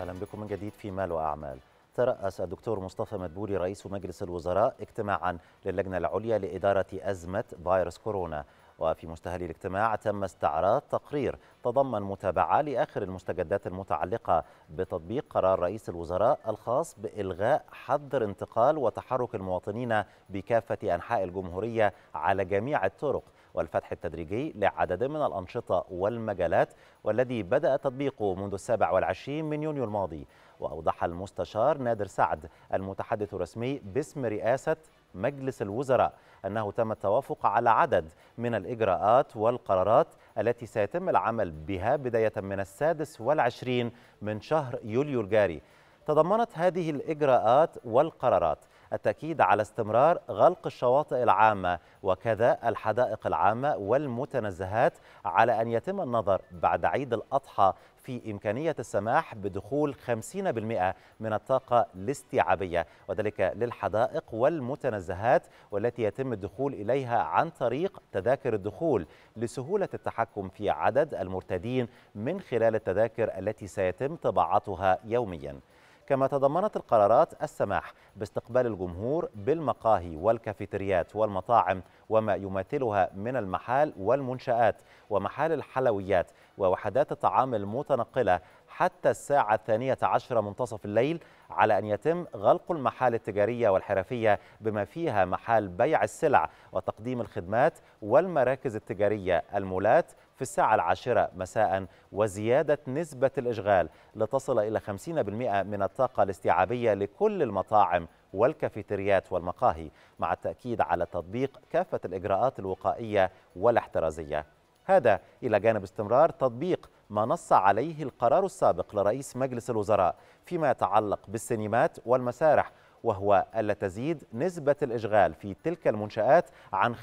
اهلا بكم من جديد في مال واعمال ترأس الدكتور مصطفى مدبولي رئيس مجلس الوزراء اجتماعا للجنة العليا لإدارة أزمة فيروس كورونا وفي مستهل الاجتماع تم استعراض تقرير تضمن متابعة لآخر المستجدات المتعلقة بتطبيق قرار رئيس الوزراء الخاص بإلغاء حظر انتقال وتحرك المواطنين بكافة أنحاء الجمهورية على جميع الطرق والفتح التدريجي لعدد من الأنشطة والمجالات والذي بدأ تطبيقه منذ السابع والعشرين من يونيو الماضي وأوضح المستشار نادر سعد المتحدث الرسمي باسم رئاسة مجلس الوزراء أنه تم التوافق على عدد من الإجراءات والقرارات التي سيتم العمل بها بداية من السادس والعشرين من شهر يوليو الجاري تضمنت هذه الإجراءات والقرارات التأكيد على استمرار غلق الشواطئ العامة وكذا الحدائق العامة والمتنزهات على أن يتم النظر بعد عيد الأضحى في إمكانية السماح بدخول 50% من الطاقة الاستيعابية وذلك للحدائق والمتنزهات والتي يتم الدخول إليها عن طريق تذاكر الدخول لسهولة التحكم في عدد المرتدين من خلال التذاكر التي سيتم طباعتها يومياً كما تضمنت القرارات السماح باستقبال الجمهور بالمقاهي والكافيتريات والمطاعم وما يماثلها من المحال والمنشآت ومحال الحلويات ووحدات الطعام المتنقلة حتى الساعة الثانية عشر منتصف الليل على أن يتم غلق المحال التجارية والحرفية بما فيها محال بيع السلع وتقديم الخدمات والمراكز التجارية المولات في الساعة العاشرة مساء وزيادة نسبة الإشغال لتصل إلى 50% من الطاقة الاستيعابية لكل المطاعم والكافيتريات والمقاهي مع التأكيد على تطبيق كافة الإجراءات الوقائية والاحترازية هذا إلى جانب استمرار تطبيق ما نص عليه القرار السابق لرئيس مجلس الوزراء فيما يتعلق بالسينمات والمسارح وهو ألا تزيد نسبة الإشغال في تلك المنشآت عن 25%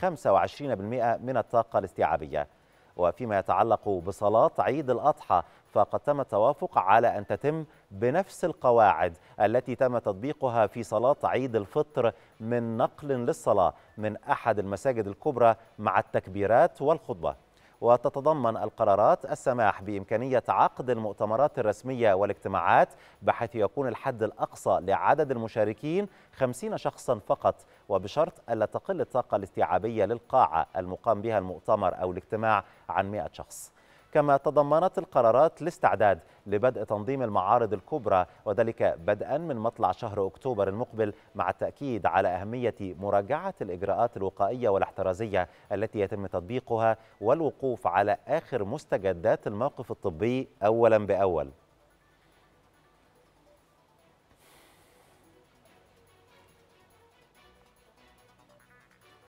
من الطاقة الاستيعابية وفيما يتعلق بصلاة عيد الأضحى فقد تم التوافق على أن تتم بنفس القواعد التي تم تطبيقها في صلاة عيد الفطر من نقل للصلاة من أحد المساجد الكبرى مع التكبيرات والخطبة وتتضمن القرارات السماح بإمكانية عقد المؤتمرات الرسمية والاجتماعات بحيث يكون الحد الأقصى لعدد المشاركين 50 شخصا فقط وبشرط ألا تقل الطاقة الاستيعابية للقاعة المقام بها المؤتمر أو الاجتماع عن 100 شخص كما تضمنت القرارات الاستعداد لبدء تنظيم المعارض الكبرى وذلك بدءا من مطلع شهر أكتوبر المقبل مع التأكيد على أهمية مراجعة الإجراءات الوقائية والاحترازية التي يتم تطبيقها والوقوف على آخر مستجدات الموقف الطبي أولا بأول